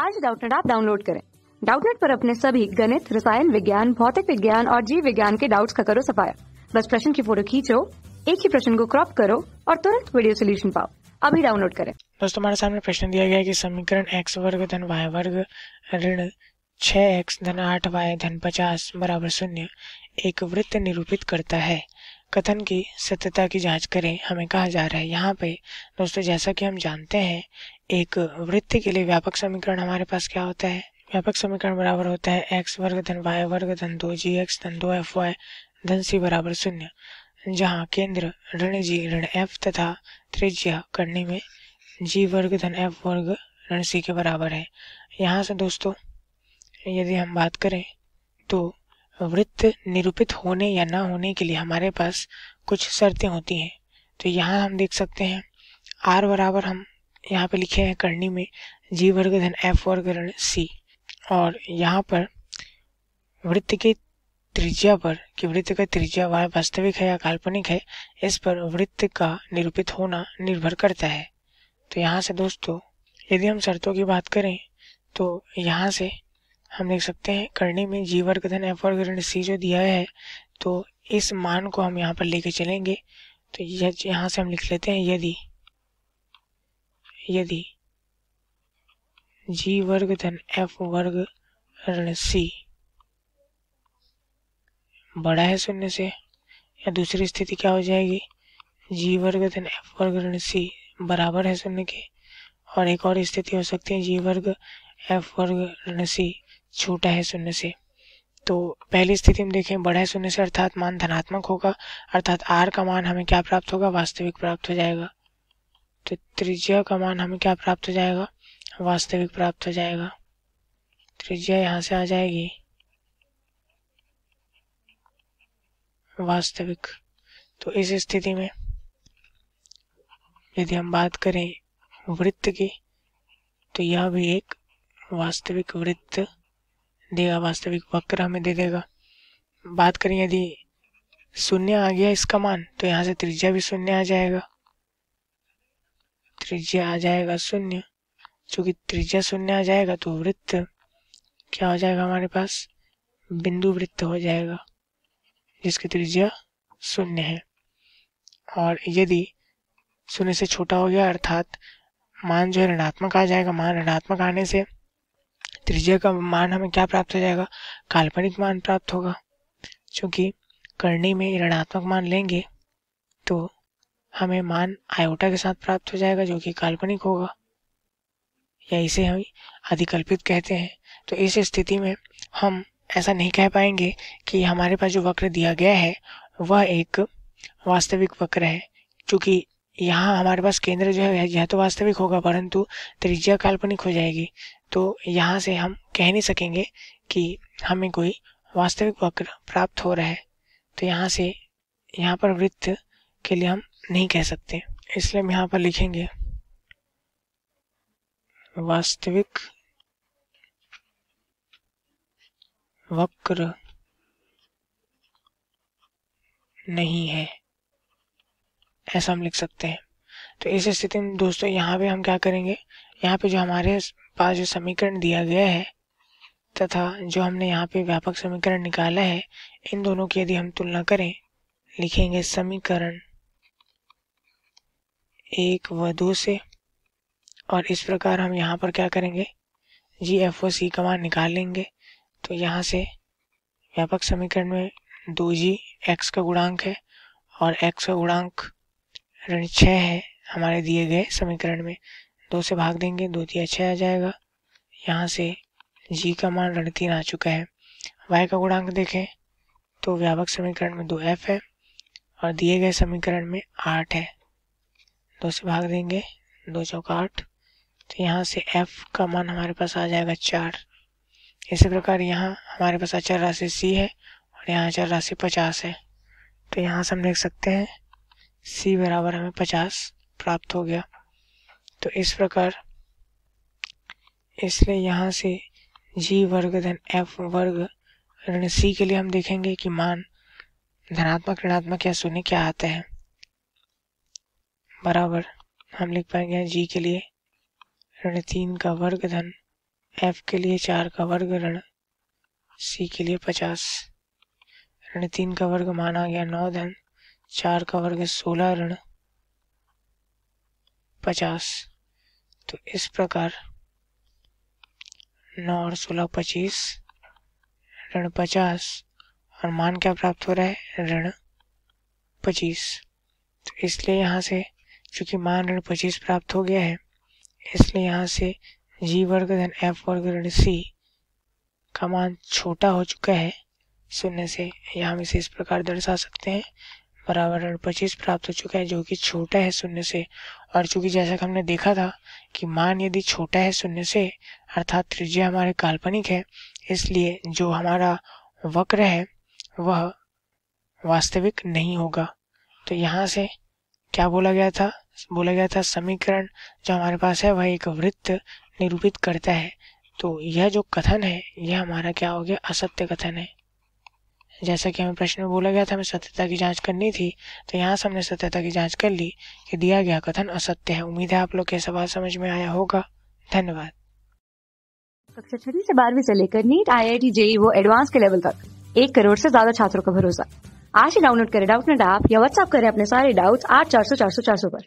आज डाउटनेट आप डाउनलोड करें डाउटनेट पर अपने सभी गणित रसायन विज्ञान भौतिक विज्ञान और जीव विज्ञान के डाउट्स का करो सफाया बस प्रश्न की फोटो खींचो एक ही प्रश्न को क्रॉप करो और तुरंत वीडियो सोल्यूशन पाओ अभी डाउनलोड करें दोस्तों हमारे सामने प्रश्न दिया गया है कि समीकरण एक्स वर्ग धन वाय वर्ग ऋण छः एक्स धन आठ वाई धन पचास बराबर शून्य एक वृत्त निरूपित करता है कथन की सत्यता की जांच करें हमें कहा जा रहा है यहाँ पे दोस्तों जैसा कि हम जानते हैं एक वृत्त के लिए व्यापक समीकरण हमारे पास क्या होता है व्यापक समीकरण बराबर होता है एक्स वर्ग धन वाई वर्ग धन दो जी एक्स धन दो एफ वाई धन सी बराबर शून्य जहाँ केंद्र ऋण जी ऋण एफ तथा त्रिज्या करने में जी वर्ग धन एफ वर्ग ऋण सी के बराबर है यहाँ से दोस्तों यदि हम बात करें तो वृत्त निरूपित होने या ना होने के लिए हमारे पास कुछ शर्तें होती हैं तो यहाँ हम देख सकते हैं आर बराबर हम यहाँ पे लिखे हैं करनी में जी वर्ग धन एफ वर्ग ऋण सी और यहाँ पर वृत्त की त्रिज्या पर कि वृत्त का त्रिज्या वास्तविक है या काल्पनिक है इस पर वृत्त का निरूपित होना निर्भर करता है तो यहाँ से दोस्तों यदि हम शर्तों की बात करें तो यहाँ से हम देख सकते हैं करने में जी वर्ग धन एफ वर्ग ऋण सी जो दिया है तो इस मान को हम यहाँ पर लेके चलेंगे तो यह यहाँ से हम लिख लेते हैं यदि यदि जी वर्ग धन एफ वर्ग ऋण सी बड़ा है शून्य से या दूसरी स्थिति क्या हो जाएगी जी वर्ग धन एफ वर्ग ऋण सी बराबर है शून्य के और एक और स्थिति हो सकती है जी वर्ग एफ वर्ग ऋण सी छोटा है शून्य से तो पहली स्थिति में देखें बड़ा है शून्य से अर्थात मान धनात्मक होगा अर्थात आर का मान हमें क्या प्राप्त होगा वास्तविक प्राप्त हो जाएगा तो त्रिज्या का मान हमें क्या प्राप्त हो जाएगा वास्तविक प्राप्त हो जाएगा त्रिज्या यहाँ से आ जाएगी वास्तविक तो इस स्थिति में यदि हम बात करें वृत्त की तो यह भी एक वास्तविक वृत्त देगा वास्तविक वक्र हमें दे देगा बात करें यदि शून्य आ गया इसका मान तो यहाँ से त्रिज्या भी शून्य आ जाएगा त्रिज्या आ जाएगा शून्य चूंकि त्रिज्या शून्य आ जाएगा तो वृत्त क्या हो जाएगा हमारे पास बिंदु वृत्त हो जाएगा जिसकी त्रिज्या शून्य है और यदि शून्य से छोटा हो गया अर्थात मान जो है ऋणात्मक आ जाएगा मान ऋणात्मक आने से त्रिज्या का मान हमें क्या प्राप्त हो जाएगा काल्पनिक मान प्राप्त होगा चूँकि करणी में ऋणात्मक मान लेंगे तो हमें मान आयोटा के साथ प्राप्त हो जाएगा जो कि काल्पनिक होगा या इसे हम अधिकल्पित कहते हैं तो इस स्थिति में हम ऐसा नहीं कह पाएंगे कि हमारे पास जो वक्र दिया गया है वह एक वास्तविक वक्र है क्योंकि यहाँ हमारे पास केंद्र जो है यह तो वास्तविक होगा परंतु त्रिज्या काल्पनिक हो जाएगी तो यहाँ से हम कह नहीं सकेंगे कि हमें कोई वास्तविक वक्र प्राप्त हो रहा है तो यहाँ से यहाँ पर वृत्त के लिए हम नहीं कह सकते इसलिए हम यहाँ पर लिखेंगे वास्तविक वक्र नहीं है ऐसा हम लिख सकते हैं तो इस स्थिति में दोस्तों यहाँ पे हम क्या करेंगे यहाँ पे जो हमारे पास जो समीकरण दिया गया है तथा जो हमने यहाँ पे व्यापक समीकरण निकाला है इन दोनों की यदि हम तुलना करें लिखेंगे समीकरण एक व दो से और इस प्रकार हम यहाँ पर क्या करेंगे जी एफ ओ सी का मान लेंगे तो यहाँ से व्यापक समीकरण में दो जी एक्स का गुणांक है और एक्स का गुणांक ऋण छः है हमारे दिए गए समीकरण में दो से भाग देंगे दो दिया छः आ जाएगा यहाँ से जी का मान ऋण तीन आ चुका है वाई का गुणांक देखें तो व्यापक समीकरण में दो एफ है और दिए गए समीकरण में आठ है दो से भाग देंगे दो चौका आठ तो यहाँ से एफ का मान हमारे पास आ जाएगा चार इसी प्रकार यहाँ हमारे पास अचर राशि सी है और यहाँ अचर राशि पचास है तो यहाँ से हम देख सकते हैं सी बराबर हमें पचास प्राप्त हो गया तो इस प्रकार इसलिए यहाँ से जी वर्ग धन एफ वर्ग ऋण सी के लिए हम देखेंगे कि मान धनात्मक ऋणात्मक या शून्य क्या आते हैं बराबर हम लिख पाएंगे जी के लिए ऋण तीन का वर्ग धन एफ के लिए चार का वर्ग ऋण सी के लिए पचास ऋण तीन का वर्ग माना गया नौ धन चार का वर्ग सोलह ऋण पचास तो इस प्रकार नौ और सोलह पच्चीस ऋण पचास और मान क्या प्राप्त हो रहा है ऋण पच्चीस तो इसलिए यहाँ से चूंकि मान ऋण पच्चीस प्राप्त हो गया है इसलिए यहाँ से जी वर्ग धन एफ वर्ग ऋण सी का मान छोटा हो चुका है शून्य से यहाँ हम इसे इस प्रकार दर्शा सकते हैं बराबर और पच्चीस प्राप्त हो चुका है जो कि छोटा है शून्य से और चूंकि जैसा कि हमने देखा था कि मान यदि छोटा है शून्य से अर्थात त्रिज्या हमारे काल्पनिक है इसलिए जो हमारा वक्र है वह वास्तविक नहीं होगा तो यहाँ से क्या बोला गया था बोला गया था समीकरण जो हमारे पास है वह एक वृत्त निरूपित करता है तो यह जो कथन है यह हमारा क्या हो गया असत्य कथन है जैसा कि हमें प्रश्न में बोला गया था हमें सत्यता की जांच करनी थी तो यहाँ से हमने सत्यता की जांच कर ली कि दिया गया कथन असत्य है उम्मीद है आप लोग के सवाल समझ में आया होगा धन्यवाद कक्षा छठी से बारहवीं से लेकर NEET IIT JEE वो एडवांस के लेवल तक एक करोड़ से ज्यादा छात्रों का भरोसा आज ही डाउनलोड करें डाउट नेट ऐप या व्हाट्सअप करें अपने सारे डाउट आठ चार सौ चार सौ चार सौ पर